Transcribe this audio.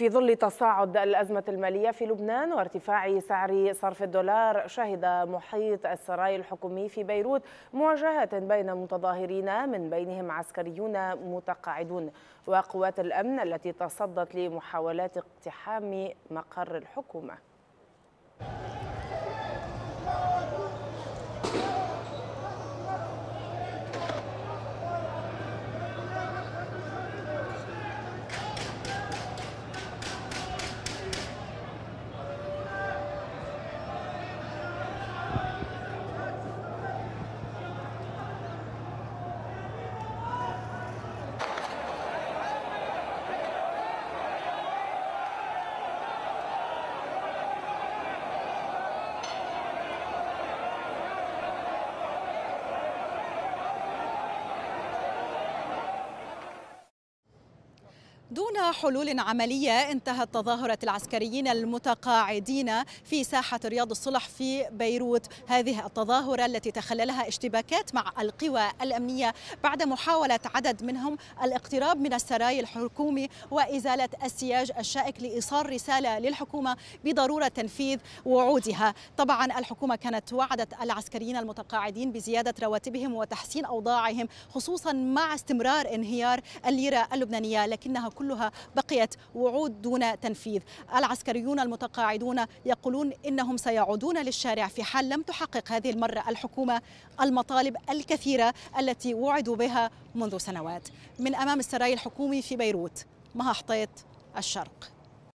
في ظل تصاعد الأزمة المالية في لبنان وارتفاع سعر صرف الدولار شهد محيط السراي الحكومي في بيروت مواجهة بين متظاهرين من بينهم عسكريون متقاعدون وقوات الأمن التي تصدت لمحاولات اقتحام مقر الحكومة دون حلول عملية انتهت تظاهرة العسكريين المتقاعدين في ساحة رياض الصلح في بيروت هذه التظاهرة التي تخللها اشتباكات مع القوى الأمنية بعد محاولة عدد منهم الاقتراب من السراي الحكومي وإزالة السياج الشائك لإيصال رسالة للحكومة بضرورة تنفيذ وعودها طبعا الحكومة كانت وعدت العسكريين المتقاعدين بزيادة رواتبهم وتحسين أوضاعهم خصوصا مع استمرار انهيار الليرة اللبنانية لكنها كلها بقيت وعود دون تنفيذ العسكريون المتقاعدون يقولون إنهم سيعودون للشارع في حال لم تحقق هذه المرة الحكومة المطالب الكثيرة التي وعدوا بها منذ سنوات من أمام السراي الحكومي في بيروت مها حطيت الشرق